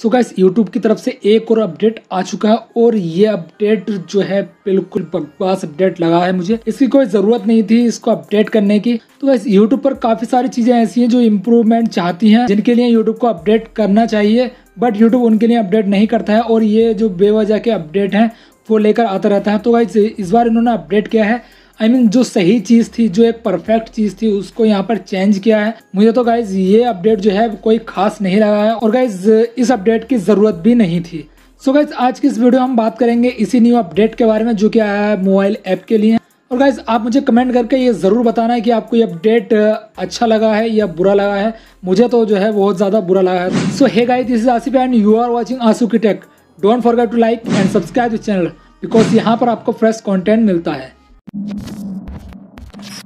so guys YouTube की तरफ से एक और अपडेट आ चुका है और ये अपडेट जो है बिल्कुल बकवास अपडेट लगा है मुझे इसकी कोई ज़रूरत नहीं थी इसको अपडेट करने की तो गाइस यूट्यूब पर काफ़ी सारी चीज़ें ऐसी हैं जो इम्प्रूवमेंट चाहती हैं जिनके लिए यूट्यूब को अपडेट करना चाहिए बट यूट्यूब उनके लिए अपडेट नहीं करता है और ये जो बेवजह के अपडेट हैं वो लेकर आता रहता है तो गाइज इस बार इन्होंने अपडेट किया है आई I मीन mean, जो सही चीज़ थी जो एक परफेक्ट चीज़ थी उसको यहाँ पर चेंज किया है मुझे तो गाइज ये अपडेट जो है कोई खास नहीं लगा है और गाइज इस अपडेट की ज़रूरत भी नहीं थी सो so गाइज आज की इस वीडियो हम बात करेंगे इसी न्यू अपडेट के बारे में जो कि आया है मोबाइल ऐप के लिए और गाइज आप मुझे कमेंट करके ये ज़रूर बताना है कि आपको ये अपडेट अच्छा लगा है या बुरा लगा है मुझे तो जो है बहुत ज़्यादा बुरा लगा है so hey guys this is Asif and you are watching Aasu की tech don't forget to like and subscribe this channel because यहाँ पर आपको फ्रेश कॉन्टेंट मिलता है सो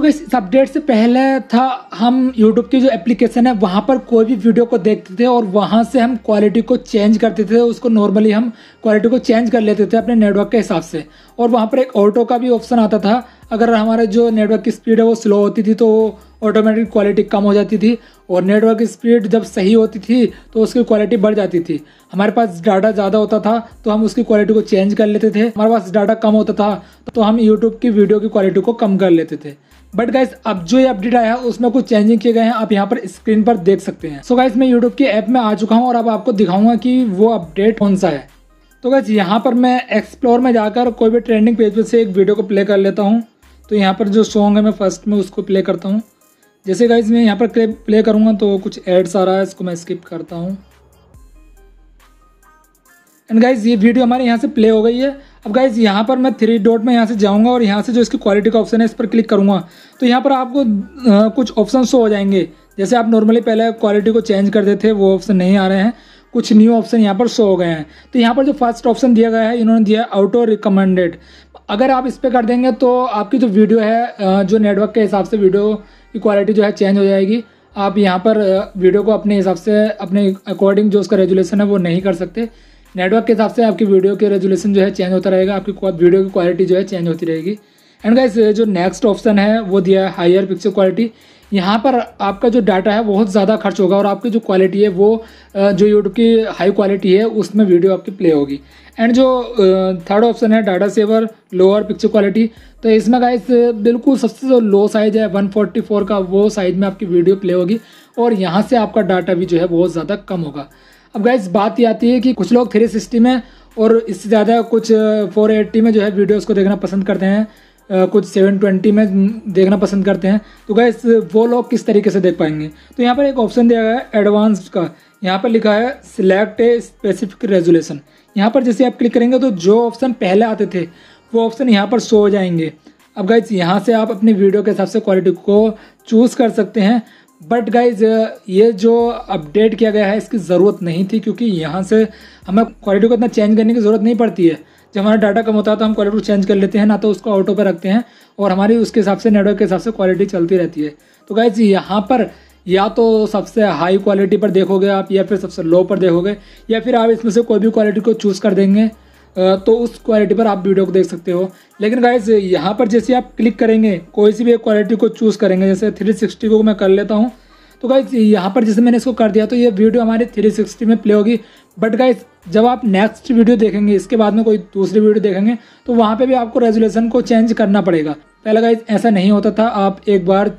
so इस अपडेट से पहले था हम YouTube की जो एप्लीकेशन है वहाँ पर कोई भी वीडियो को देखते थे और वहाँ से हम क्वालिटी को चेंज करते थे उसको नॉर्मली हम क्वालिटी को चेंज कर लेते थे अपने नेटवर्क के हिसाब से और वहाँ पर एक ऑटो का भी ऑप्शन आता था अगर हमारे जो नेटवर्क की स्पीड है वो स्लो होती थी तो वो ऑटोमेटिक क्वालिटी कम हो जाती थी और नेटवर्क की स्पीड जब सही होती थी तो उसकी क्वालिटी बढ़ जाती थी हमारे पास डाटा ज़्यादा होता था तो हम उसकी क्वालिटी को चेंज कर लेते थे हमारे पास डाटा कम होता था तो हम यूट्यूब की वीडियो की क्वालिटी को कम कर लेते थे बट गाइज अब जो ये अपडेट आया है उसमें कुछ चेंजिंग किए गए हैं आप यहाँ पर स्क्रीन पर देख सकते हैं सो so गाइज मैं यूट्यूब की ऐप में आ चुका हूँ और अब आपको दिखाऊंगा कि वो अपडेट कौन सा है तो बस यहाँ पर मैं एक्सप्लोर में जाकर कोई भी ट्रेंडिंग पेज पर से एक वीडियो को प्ले कर लेता हूँ तो यहाँ पर जो सॉन्ग है मैं फर्स्ट में उसको प्ले करता हूँ जैसे गाइज मैं यहाँ पर प्ले करूँगा तो कुछ एड्स आ रहा है इसको मैं स्किप करता हूँ एंड गाइज ये वीडियो हमारे यहाँ से प्ले हो गई है अब गाइज यहाँ पर मैं थ्री डॉट में यहाँ से जाऊँगा और यहाँ से जो इसकी क्वालिटी का ऑप्शन है इस पर क्लिक करूँगा तो यहाँ पर आपको कुछ ऑप्शन शो हो जाएंगे जैसे आप नॉर्मली पहले क्वालिटी को चेंज करते थे वो ऑप्शन नहीं आ रहे हैं कुछ न्यू ऑप्शन यहाँ पर शो हो गए हैं तो यहाँ पर जो फर्स्ट ऑप्शन दिया गया है इन्होंने दिया ऑटो रिकमेंडेड अगर आप इस पर कर देंगे तो आपकी जो वीडियो है जो नेटवर्क के हिसाब से वीडियो की क्वालिटी जो है चेंज हो जाएगी आप यहाँ पर वीडियो को अपने हिसाब से अपने अकॉर्डिंग जो उसका रेजुलेशन है वो नहीं कर सकते नेटवर्क के हिसाब से आपकी वीडियो के रेजुलेशन जो है चेंज होता रहेगा आपकी वीडियो की क्वालिटी जो है चेंज होती रहेगी एंड गाइस जो नेक्स्ट ऑप्शन है वो दिया है हायर पिक्चर क्वालिटी यहाँ पर आपका जो डाटा है बहुत ज़्यादा खर्च होगा और आपकी जो क्वालिटी है वो जो यूट्यूब की हाई क्वालिटी है उसमें वीडियो आपकी प्ले होगी एंड जो थर्ड ऑप्शन है data saver lower picture quality तो इसमें गाइस बिल्कुल सबसे जो लो साइज़ है वन का वो साइज़ में आपकी वीडियो प्ले होगी और यहाँ से आपका डाटा भी जो है बहुत ज़्यादा कम होगा अब गाइस बात ये आती है कि कुछ लोग थ्री सिक्सटी में और इससे ज़्यादा कुछ फोर एट्टी में जो है वीडियोज़ को देखना पसंद करते हैं कुछ कुछ 720 में देखना पसंद करते हैं तो गए वो लोग किस तरीके से देख पाएंगे तो यहाँ पर एक ऑप्शन दिया गया है एडवांस का यहाँ पर लिखा है सिलेक्ट ए स्पेसिफिक रेजुलेशन यहाँ पर जैसे आप क्लिक करेंगे तो जो ऑप्शन पहले आते थे वो ऑप्शन यहाँ पर शो हो जाएंगे अब गाइज यहाँ से आप अपनी वीडियो के हिसाब से क्वालिटी को चूज़ कर सकते हैं बट गाइज ये जो अपडेट किया गया है इसकी ज़रूरत नहीं थी क्योंकि यहाँ से हमें क्वालिटी को इतना चेंज करने की ज़रूरत नहीं पड़ती है जब हमारा डाटा कम होता है तो हम क्वालिटी चेंज कर लेते हैं ना तो उसको ऑटो पर रखते हैं और हमारी उसके हिसाब से नेटवर्क के हिसाब से क्वालिटी चलती रहती है तो गाइज यहाँ पर या तो सबसे हाई क्वालिटी पर देखोगे आप या फिर सबसे लो पर देखोगे या फिर आप इसमें से कोई भी क्वालिटी को चूज़ कर देंगे तो उस क्वालिटी पर आप वीडियो को देख सकते हो लेकिन गाइज यहाँ पर जैसे आप क्लिक करेंगे कोई सी भी एक क्वालिटी को चूज़ करेंगे जैसे 360 को मैं कर लेता हूँ तो गाइज यहाँ पर जैसे मैंने इसको कर दिया तो ये वीडियो हमारे 360 में प्ले होगी बट गाइज जब आप नेक्स्ट वीडियो देखेंगे इसके बाद में कोई दूसरी वीडियो देखेंगे तो वहाँ पे भी आपको रेजुलेशन को चेंज करना पड़ेगा पहले गाइज ऐसा नहीं होता था आप एक बार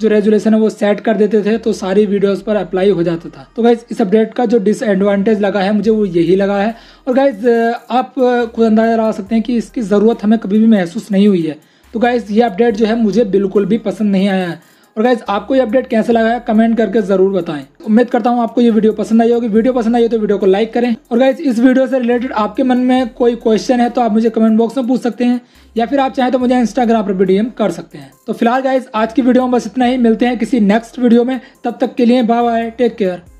जो रेजुलेशन है वो सेट कर देते थे तो सारी वीडियोज़ पर अप्लाई हो जाता था तो गाइज इस अपडेट का जो डिसएडवांटेज लगा है मुझे वो यही लगा है और गाइज आप खुद अंदाजा लगा सकते हैं कि इसकी ज़रूरत हमें कभी भी महसूस नहीं हुई है तो गाइज ये अपडेट जो है मुझे बिल्कुल भी पसंद नहीं आया है और गाइज आपको ये अपडेट कैसे लगा है कमेंट करके जरूर बताएं उम्मीद करता हूँ आपको ये वीडियो पसंद आई होगी वीडियो पसंद आई हो तो वीडियो को लाइक करें और गाइज इस वीडियो से रिलेटेड आपके मन में कोई क्वेश्चन है तो आप मुझे कमेंट बॉक्स में पूछ सकते हैं या फिर आप चाहें तो मुझे इंस्टाग्राम पर वीडियो कर सकते हैं तो फिलहाल गाइज आज की वीडियो में बस इतना ही मिलते हैं किसी नेक्स्ट वीडियो में तब तक के लिए बाय बाय टेक केयर